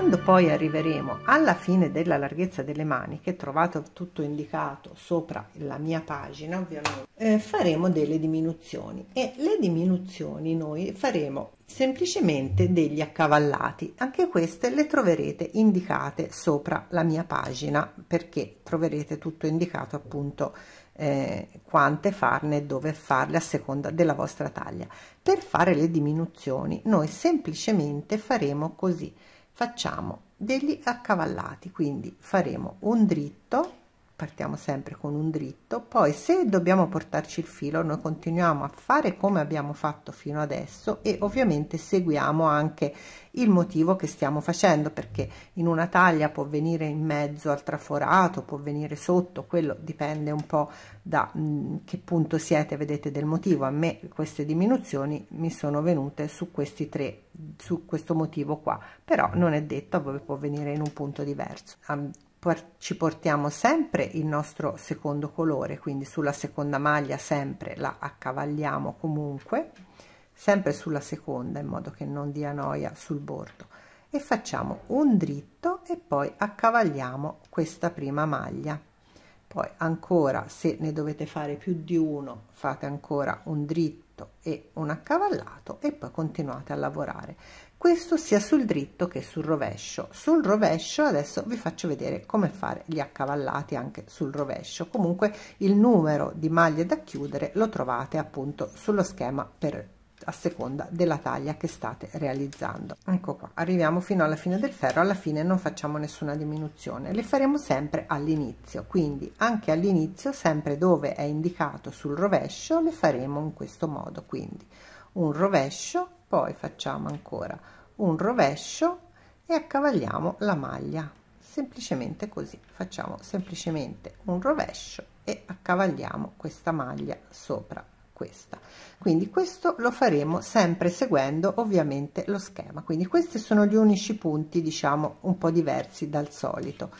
Quando poi arriveremo alla fine della larghezza delle maniche, trovato tutto indicato sopra la mia pagina ovviamente, eh, faremo delle diminuzioni e le diminuzioni noi faremo semplicemente degli accavallati. Anche queste le troverete indicate sopra la mia pagina perché troverete tutto indicato appunto eh, quante farne e dove farle a seconda della vostra taglia. Per fare le diminuzioni noi semplicemente faremo così facciamo degli accavallati quindi faremo un dritto partiamo sempre con un dritto poi se dobbiamo portarci il filo noi continuiamo a fare come abbiamo fatto fino adesso e ovviamente seguiamo anche il motivo che stiamo facendo perché in una taglia può venire in mezzo al traforato può venire sotto quello dipende un po da mh, mm, che punto siete vedete del motivo a me queste diminuzioni mi sono venute su questi tre su questo motivo qua però non è detto a può venire in un punto diverso ci portiamo sempre il nostro secondo colore quindi sulla seconda maglia sempre la accavalliamo comunque sempre sulla seconda in modo che non dia noia sul bordo e facciamo un dritto e poi accavalliamo questa prima maglia poi ancora se ne dovete fare più di uno fate ancora un dritto dritto e un accavallato e poi continuate a lavorare questo sia sul dritto che sul rovescio sul rovescio adesso vi faccio vedere come fare gli accavallati anche sul rovescio comunque il numero di maglie da chiudere lo trovate appunto sullo schema per a seconda della taglia che state realizzando ecco qua arriviamo fino alla fine del ferro alla fine non facciamo nessuna diminuzione le faremo sempre all'inizio quindi anche all'inizio sempre dove è indicato sul rovescio le faremo in questo modo quindi un rovescio poi facciamo ancora un rovescio e accavalliamo la maglia semplicemente così facciamo semplicemente un rovescio e accavalliamo questa maglia sopra questa quindi questo lo faremo sempre seguendo ovviamente lo schema quindi questi sono gli unici punti diciamo un po diversi dal solito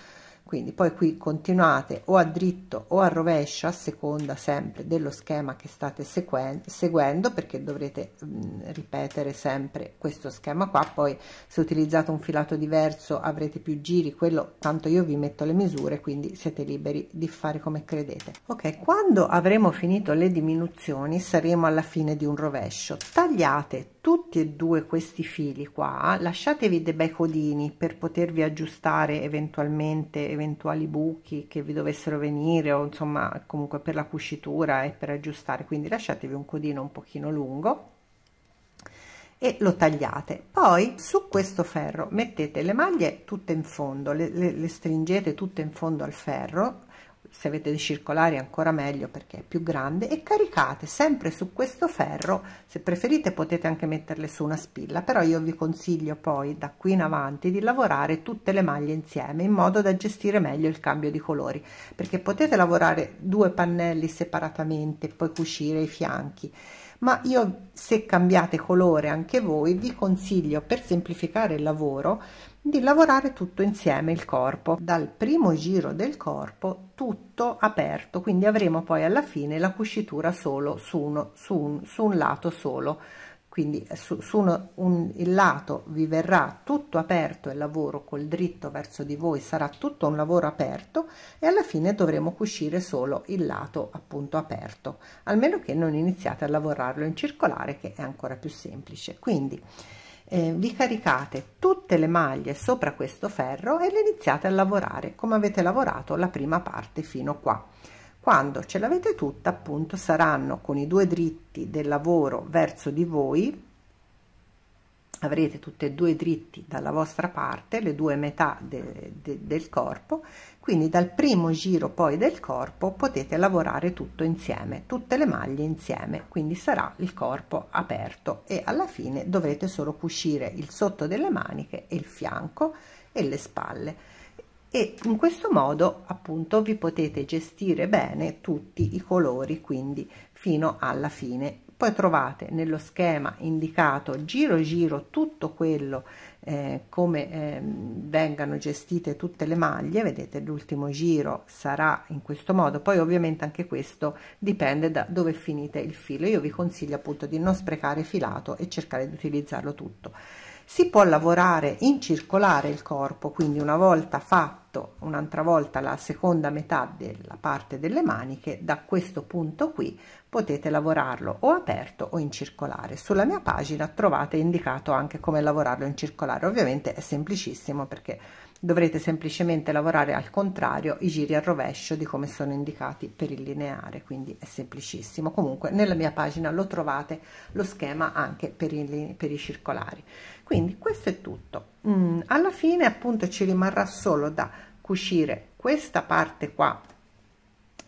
quindi poi qui continuate o a dritto o a rovescio a seconda sempre dello schema che state seguendo perché dovrete mh, ripetere sempre questo schema qua. Poi se utilizzate un filato diverso avrete più giri, quello tanto io vi metto le misure quindi siete liberi di fare come credete. Ok, quando avremo finito le diminuzioni saremo alla fine di un rovescio. Tagliate tutti e due questi fili qua, lasciatevi dei bei codini per potervi aggiustare eventualmente eventuali buchi che vi dovessero venire o insomma comunque per la cucitura e per aggiustare quindi lasciatevi un codino un pochino lungo e lo tagliate poi su questo ferro mettete le maglie tutte in fondo le, le, le stringete tutte in fondo al ferro se avete dei circolari ancora meglio perché è più grande e caricate sempre su questo ferro se preferite potete anche metterle su una spilla però io vi consiglio poi da qui in avanti di lavorare tutte le maglie insieme in modo da gestire meglio il cambio di colori perché potete lavorare due pannelli separatamente e poi cucire i fianchi ma io se cambiate colore anche voi vi consiglio per semplificare il lavoro di lavorare tutto insieme il corpo dal primo giro del corpo tutto aperto quindi avremo poi alla fine la cucitura solo su, uno, su, un, su un lato solo quindi eh, su, su un, un, il lato vi verrà tutto aperto il lavoro col dritto verso di voi sarà tutto un lavoro aperto e alla fine dovremo cucire solo il lato appunto aperto almeno che non iniziate a lavorarlo in circolare che è ancora più semplice quindi eh, vi caricate tutte le maglie sopra questo ferro e le iniziate a lavorare come avete lavorato la prima parte fino a qua quando ce l'avete tutta, appunto, saranno con i due dritti del lavoro verso di voi, avrete tutte e due dritti dalla vostra parte, le due metà de, de, del corpo, quindi dal primo giro poi del corpo potete lavorare tutto insieme, tutte le maglie insieme, quindi sarà il corpo aperto e alla fine dovrete solo cucire il sotto delle maniche e il fianco e le spalle e in questo modo appunto vi potete gestire bene tutti i colori quindi fino alla fine poi trovate nello schema indicato giro giro tutto quello eh, come eh, vengano gestite tutte le maglie vedete l'ultimo giro sarà in questo modo poi ovviamente anche questo dipende da dove finite il filo io vi consiglio appunto di non sprecare filato e cercare di utilizzarlo tutto si può lavorare in circolare il corpo quindi una volta fatto un'altra volta la seconda metà della parte delle maniche da questo punto qui potete lavorarlo o aperto o in circolare sulla mia pagina trovate indicato anche come lavorarlo in circolare ovviamente è semplicissimo perché dovrete semplicemente lavorare al contrario i giri al rovescio di come sono indicati per il lineare quindi è semplicissimo comunque nella mia pagina lo trovate lo schema anche per i, per i circolari quindi questo è tutto mm, alla fine appunto ci rimarrà solo da cucire questa parte qua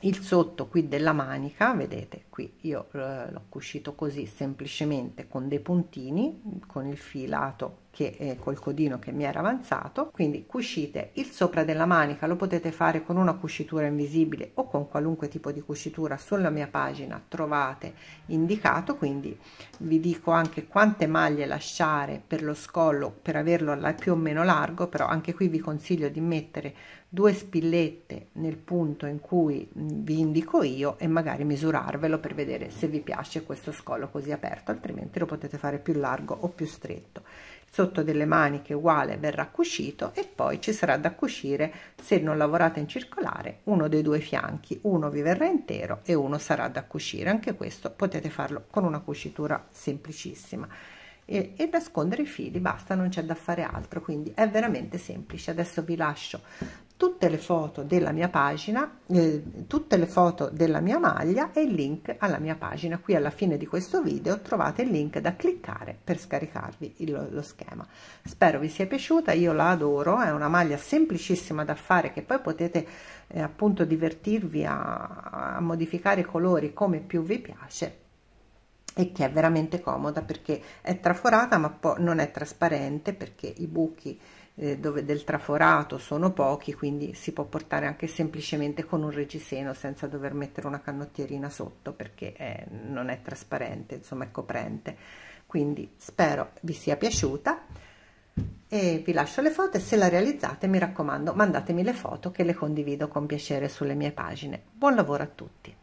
il sotto qui della manica vedete qui io eh, l'ho cucito così semplicemente con dei puntini con il filato che eh, col codino che mi era avanzato quindi cucite il sopra della manica lo potete fare con una cucitura invisibile o con qualunque tipo di cucitura sulla mia pagina trovate indicato quindi vi dico anche quante maglie lasciare per lo scollo per averlo più o meno largo però anche qui vi consiglio di mettere due spillette nel punto in cui vi indico io e magari misurarvelo per vedere se vi piace questo scollo così aperto altrimenti lo potete fare più largo o più stretto sotto delle maniche uguale verrà cucito e poi ci sarà da cucire se non lavorate in circolare uno dei due fianchi uno vi verrà intero e uno sarà da cucire anche questo potete farlo con una cucitura semplicissima e, e, nascondere i fili, basta, non c'è da fare altro, quindi è veramente semplice. Adesso vi lascio tutte le foto della mia pagina, eh, tutte le foto della mia maglia e il link alla mia pagina. Qui alla fine di questo video trovate il link da cliccare per scaricarvi il, lo schema. Spero vi sia piaciuta, io la adoro, è una maglia semplicissima da fare che poi potete eh, appunto divertirvi a, a modificare i colori come più vi piace e che è veramente comoda perché è traforata ma non è trasparente perché i buchi eh, dove del traforato sono pochi quindi si può portare anche semplicemente con un reggiseno senza dover mettere una canottierina sotto perché è, non è trasparente insomma è coprente quindi spero vi sia piaciuta e vi lascio le foto e se la realizzate mi raccomando mandatemi le foto che le condivido con piacere sulle mie pagine buon lavoro a tutti